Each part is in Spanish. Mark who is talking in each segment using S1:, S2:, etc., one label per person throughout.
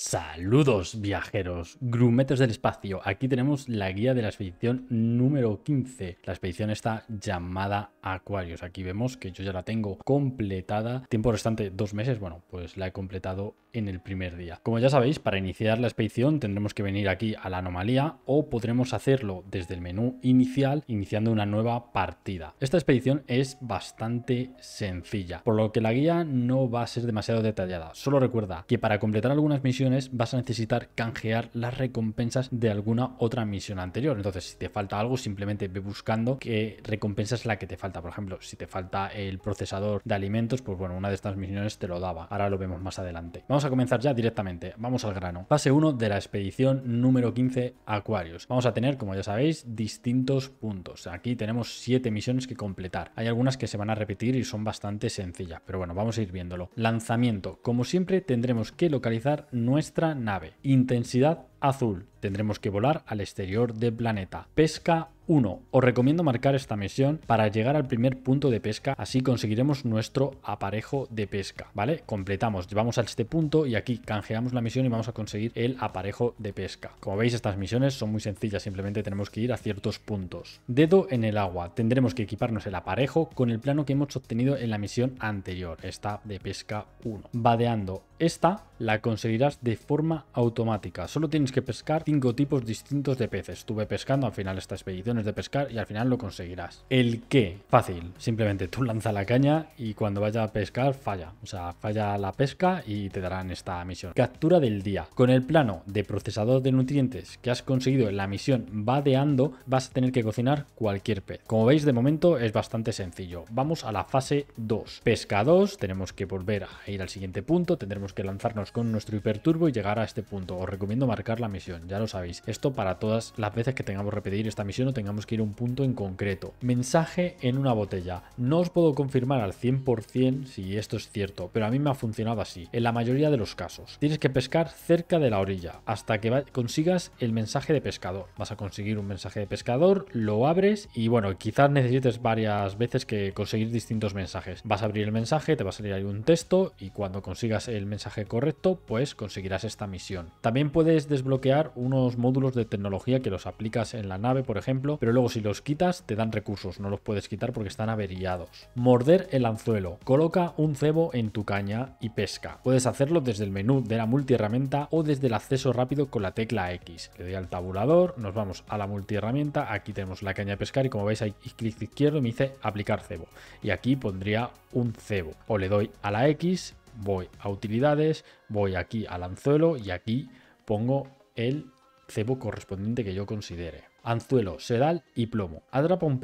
S1: Saludos viajeros, grumetes del espacio. Aquí tenemos la guía de la expedición número 15. La expedición está llamada Aquarius. Aquí vemos que yo ya la tengo completada. Tiempo restante dos meses. Bueno, pues la he completado en el primer día. Como ya sabéis, para iniciar la expedición tendremos que venir aquí a la anomalía o podremos hacerlo desde el menú inicial iniciando una nueva partida. Esta expedición es bastante sencilla, por lo que la guía no va a ser demasiado detallada. Solo recuerda que para completar algunas misiones vas a necesitar canjear las recompensas de alguna otra misión anterior. Entonces, si te falta algo, simplemente ve buscando qué recompensa es la que te falta. Por ejemplo, si te falta el procesador de alimentos, pues bueno, una de estas misiones te lo daba. Ahora lo vemos más adelante. Vamos a comenzar ya directamente. Vamos al grano. Fase 1 de la expedición número 15 Aquarius. Vamos a tener, como ya sabéis, distintos puntos. Aquí tenemos 7 misiones que completar. Hay algunas que se van a repetir y son bastante sencillas, pero bueno, vamos a ir viéndolo. Lanzamiento. Como siempre, tendremos que localizar nuestra nave. Intensidad azul. Tendremos que volar al exterior del planeta. Pesca 1. Os recomiendo marcar esta misión para llegar al primer punto de pesca, así conseguiremos nuestro aparejo de pesca, ¿vale? Completamos, llevamos a este punto y aquí canjeamos la misión y vamos a conseguir el aparejo de pesca. Como veis, estas misiones son muy sencillas, simplemente tenemos que ir a ciertos puntos. Dedo en el agua, tendremos que equiparnos el aparejo con el plano que hemos obtenido en la misión anterior, esta de pesca 1. Badeando, esta la conseguirás de forma automática, solo tienes que pescar cinco tipos distintos de peces. Estuve pescando al final estas expediciones de pescar y al final lo conseguirás. ¿El qué? Fácil. Simplemente tú lanzas la caña y cuando vaya a pescar falla. O sea, falla la pesca y te darán esta misión. Captura del día. Con el plano de procesador de nutrientes que has conseguido en la misión vadeando, vas a tener que cocinar cualquier pez. Como veis, de momento es bastante sencillo. Vamos a la fase 2. Pesca 2, tenemos que volver a ir al siguiente punto, tendremos que lanzarnos con nuestro hiperturbo y llegar a este punto. Os recomiendo marcar la misión, ya lo sabéis. Esto para todas las veces que tengamos que repetir esta misión o tengamos que ir a un punto en concreto. Mensaje en una botella. No os puedo confirmar al 100% si esto es cierto, pero a mí me ha funcionado así, en la mayoría de los casos. Tienes que pescar cerca de la orilla hasta que consigas el mensaje de pescador. Vas a conseguir un mensaje de pescador, lo abres y bueno, quizás necesites varias veces que conseguir distintos mensajes. Vas a abrir el mensaje, te va a salir ahí un texto y cuando consigas el mensaje correcto, pues conseguirás esta misión. También puedes desbloquear bloquear unos módulos de tecnología que los aplicas en la nave, por ejemplo, pero luego si los quitas te dan recursos, no los puedes quitar porque están averiados. Morder el anzuelo. Coloca un cebo en tu caña y pesca. Puedes hacerlo desde el menú de la multiherramienta o desde el acceso rápido con la tecla X. Le doy al tabulador, nos vamos a la multiherramienta, aquí tenemos la caña de pescar y como veis hay clic izquierdo y me dice aplicar cebo. Y aquí pondría un cebo. O le doy a la X, voy a utilidades, voy aquí al anzuelo y aquí pongo el cebo correspondiente que yo considere. Anzuelo, sedal y plomo. Adra un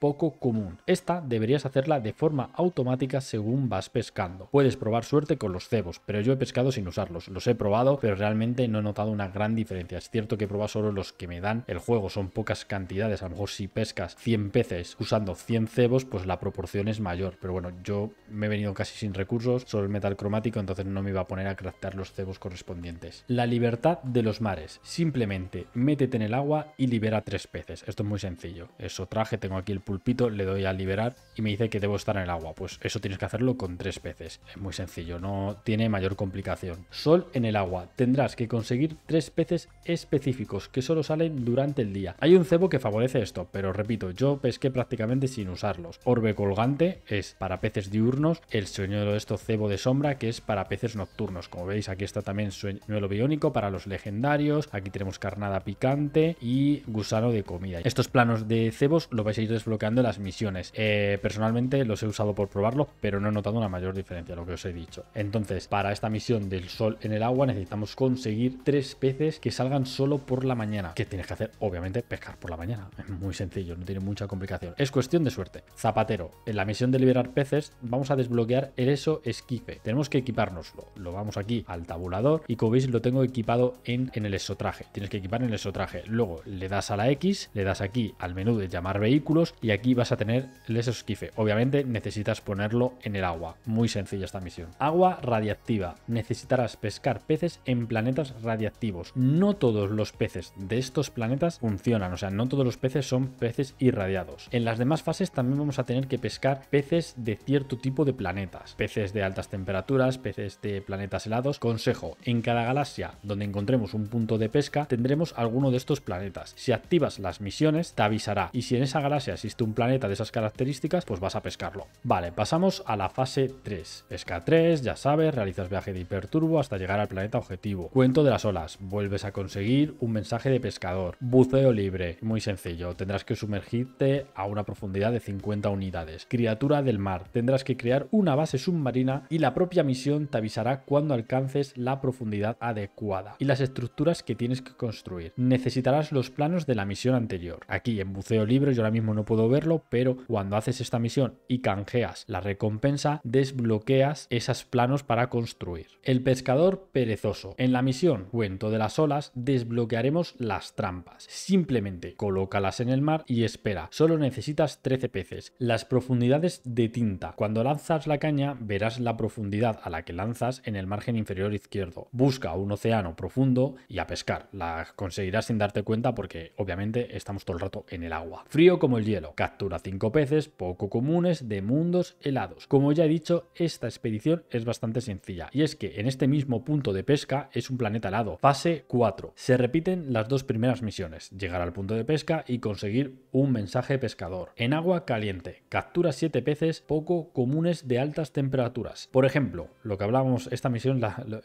S1: poco común. Esta deberías hacerla de forma automática según vas pescando. Puedes probar suerte con los cebos, pero yo he pescado sin usarlos. Los he probado, pero realmente no he notado una gran diferencia. Es cierto que he probado solo los que me dan el juego, son pocas cantidades. A lo mejor si pescas 100 peces usando 100 cebos, pues la proporción es mayor. Pero bueno, yo me he venido casi sin recursos, solo el metal cromático, entonces no me iba a poner a craftear los cebos correspondientes. La libertad de los mares. Simplemente métete en el agua y libera tres peces. Esto es muy sencillo. Eso traje, tengo aquí el pulpito, le doy a liberar y me dice que debo estar en el agua. Pues eso tienes que hacerlo con tres peces. Es muy sencillo, no tiene mayor complicación. Sol en el agua. Tendrás que conseguir tres peces específicos que solo salen durante el día. Hay un cebo que favorece esto, pero repito, yo pesqué prácticamente sin usarlos. Orbe colgante es para peces diurnos, el sueñuelo de esto cebo de sombra que es para peces nocturnos. Como veis aquí está también sueñuelo biónico para los legendarios, aquí tenemos carnada picante y gusano de comida. Estos planos de cebos lo vais a ir desbloqueando las misiones. Eh, personalmente los he usado por probarlo, pero no he notado una mayor diferencia, lo que os he dicho. Entonces, para esta misión del sol en el agua necesitamos conseguir tres peces que salgan solo por la mañana. que tienes que hacer? Obviamente pescar por la mañana. Es muy sencillo, no tiene mucha complicación. Es cuestión de suerte. Zapatero, en la misión de liberar peces vamos a desbloquear el ESO esquife. Tenemos que equipárnoslo. Lo vamos aquí al tabulador y como veis lo tengo equipado en, en el traje Tienes que equipar en el traje Luego le das a la X, le das aquí al menú de llamar vehículos y aquí vas a tener el esquife. Obviamente necesitas ponerlo en el agua. Muy sencilla esta misión. Agua radiactiva. Necesitarás pescar peces en planetas radiactivos. No todos los peces de estos planetas funcionan, o sea, no todos los peces son peces irradiados. En las demás fases también vamos a tener que pescar peces de cierto tipo de planetas. Peces de altas temperaturas, peces de planetas helados. Consejo, en cada galaxia donde encontremos un punto de pesca tendremos alguno de estos planetas. Si activas las misiones te avisará y si en esa galaxia existe un planeta de esas características, pues vas a pescarlo. Vale, pasamos a la fase 3. Pesca 3, ya sabes, realizas viaje de hiperturbo hasta llegar al planeta objetivo. Cuento de las olas, vuelves a conseguir un mensaje de pescador. Buceo libre, muy sencillo, tendrás que sumergirte a una profundidad de 50 unidades. Criatura del mar, tendrás que crear una base submarina y la propia misión te avisará cuando alcances la profundidad adecuada y las estructuras que tienes que construir. Necesitarás los planos de la misión anterior. Aquí en buceo libre yo ahora mismo no puedo verlo, pero cuando haces esta misión y canjeas la recompensa, desbloqueas esos planos para construir. El pescador perezoso. En la misión Cuento de las olas desbloquearemos las trampas. Simplemente colócalas en el mar y espera. Solo necesitas 13 peces. Las profundidades de tinta. Cuando lanzas la caña verás la profundidad a la que lanzas en el margen inferior izquierdo. Busca un océano profundo y a pescar. La conseguirás sin darte cuenta porque obviamente estamos todo el rato en el agua. Frío como el hielo. Captura 5 peces poco comunes de mundos helados. Como ya he dicho, esta expedición es bastante sencilla y es que en este mismo punto de pesca es un planeta helado, fase 4. Se repiten las dos primeras misiones, llegar al punto de pesca y conseguir un mensaje pescador. En agua caliente, captura 7 peces poco comunes de altas temperaturas. Por ejemplo, lo que hablábamos, esta misión,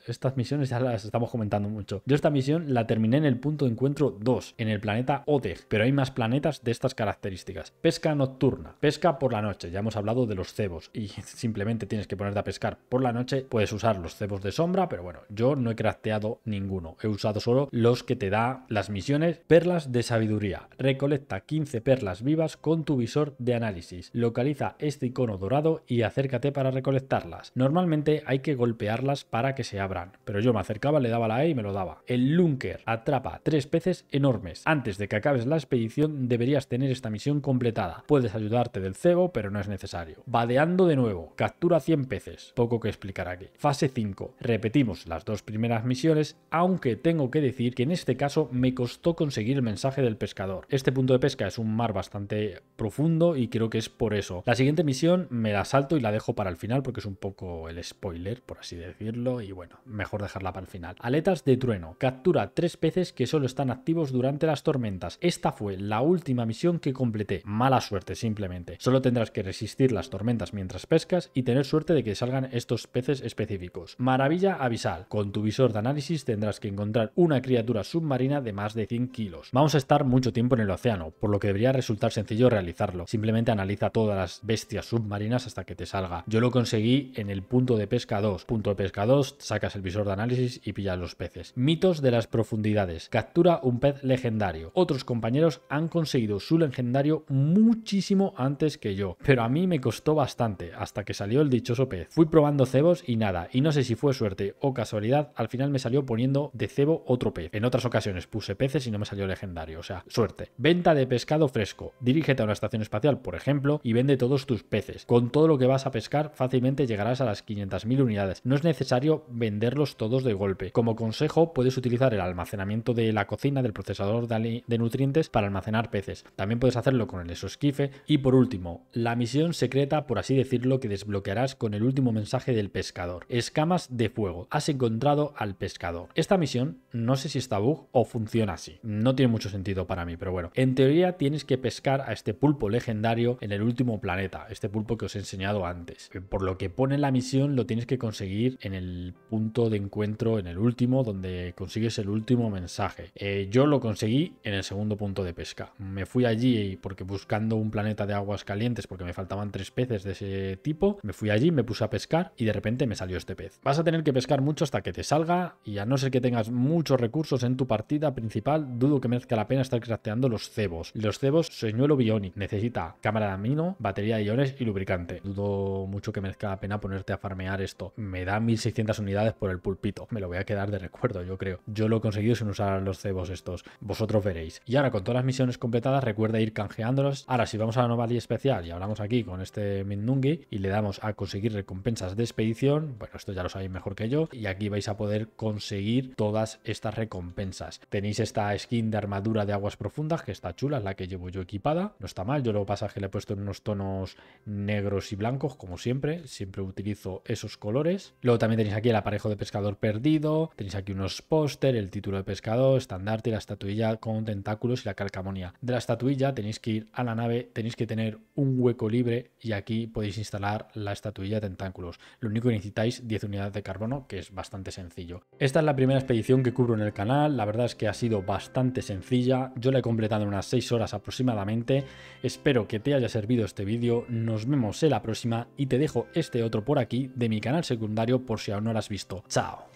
S1: estas misiones ya las estamos comentando mucho. Yo esta misión la terminé en el punto de encuentro 2, en el planeta Oteg, pero hay más planetas de estas características. Pesca nocturna, pesca por la noche. Ya hemos hablado de los cebos y simplemente tienes que ponerte a pescar por la noche. Puedes usar los cebos de sombra, pero bueno, yo no he crafteado ninguno. He usado solo los que te da las misiones. Perlas de sabiduría. Recolecta 15 perlas vivas con tu visor de análisis. Localiza este icono dorado y acércate para recolectarlas. Normalmente hay que golpearlas para que se abran, pero yo me acercaba, le daba la E y me lo daba. El Lunker atrapa tres peces enormes. Antes de que acabes la expedición deberías tener esta misión completa Puedes ayudarte del cebo, pero no es necesario. Badeando de nuevo, captura 100 peces. Poco que explicar aquí. Fase 5. Repetimos las dos primeras misiones, aunque tengo que decir que en este caso me costó conseguir el mensaje del pescador. Este punto de pesca es un mar bastante profundo y creo que es por eso. La siguiente misión me la salto y la dejo para el final porque es un poco el spoiler, por así decirlo, y bueno, mejor dejarla para el final. Aletas de trueno. Captura tres peces que solo están activos durante las tormentas. Esta fue la última misión que completé mala suerte simplemente. Solo tendrás que resistir las tormentas mientras pescas y tener suerte de que salgan estos peces específicos. Maravilla avisal. Con tu visor de análisis tendrás que encontrar una criatura submarina de más de 100 kilos. Vamos a estar mucho tiempo en el océano, por lo que debería resultar sencillo realizarlo. Simplemente analiza todas las bestias submarinas hasta que te salga. Yo lo conseguí en el punto de pesca 2. Punto de pesca 2, sacas el visor de análisis y pillas los peces. Mitos de las profundidades. Captura un pez legendario. Otros compañeros han conseguido su legendario muy muchísimo antes que yo, pero a mí me costó bastante hasta que salió el dichoso pez. Fui probando cebos y nada, y no sé si fue suerte o casualidad, al final me salió poniendo de cebo otro pez. En otras ocasiones puse peces y no me salió legendario, o sea, suerte. Venta de pescado fresco. Dirígete a una estación espacial, por ejemplo, y vende todos tus peces. Con todo lo que vas a pescar, fácilmente llegarás a las 500.000 unidades. No es necesario venderlos todos de golpe. Como consejo, puedes utilizar el almacenamiento de la cocina del procesador de nutrientes para almacenar peces. También puedes hacerlo con el esquife. Y por último, la misión secreta, por así decirlo, que desbloquearás con el último mensaje del pescador. Escamas de fuego. Has encontrado al pescador. Esta misión, no sé si está bug o funciona así. No tiene mucho sentido para mí, pero bueno. En teoría tienes que pescar a este pulpo legendario en el último planeta. Este pulpo que os he enseñado antes. Eh, por lo que pone la misión, lo tienes que conseguir en el punto de encuentro, en el último, donde consigues el último mensaje. Eh, yo lo conseguí en el segundo punto de pesca. Me fui allí porque pues, buscando un planeta de aguas calientes porque me faltaban tres peces de ese tipo. Me fui allí, me puse a pescar y de repente me salió este pez. Vas a tener que pescar mucho hasta que te salga y a no ser que tengas muchos recursos en tu partida principal, dudo que merezca la pena estar crafteando los cebos. Los cebos, señuelo bionic, necesita cámara de amino, batería de iones y lubricante. Dudo mucho que merezca la pena ponerte a farmear esto. Me da 1600 unidades por el pulpito. Me lo voy a quedar de recuerdo, yo creo. Yo lo he conseguido sin usar los cebos estos. Vosotros veréis. Y ahora con todas las misiones completadas, recuerda ir canjeándolas Ahora, si vamos a la anomalía especial y hablamos aquí con este Mindungi y le damos a conseguir recompensas de expedición, bueno, esto ya lo sabéis mejor que yo, y aquí vais a poder conseguir todas estas recompensas. Tenéis esta skin de armadura de aguas profundas, que está chula, es la que llevo yo equipada, no está mal, yo lo que pasa es que le he puesto en unos tonos negros y blancos, como siempre, siempre utilizo esos colores. Luego también tenéis aquí el aparejo de pescador perdido, tenéis aquí unos póster, el título de pescador, estandarte, la estatuilla con tentáculos y la calcamonía. De la estatuilla tenéis que ir a la nave tenéis que tener un hueco libre y aquí podéis instalar la estatuilla de tentáculos. Lo único que necesitáis 10 unidades de carbono, que es bastante sencillo. Esta es la primera expedición que cubro en el canal, la verdad es que ha sido bastante sencilla, yo la he completado en unas 6 horas aproximadamente. Espero que te haya servido este vídeo, nos vemos en la próxima y te dejo este otro por aquí de mi canal secundario por si aún no lo has visto. ¡Chao!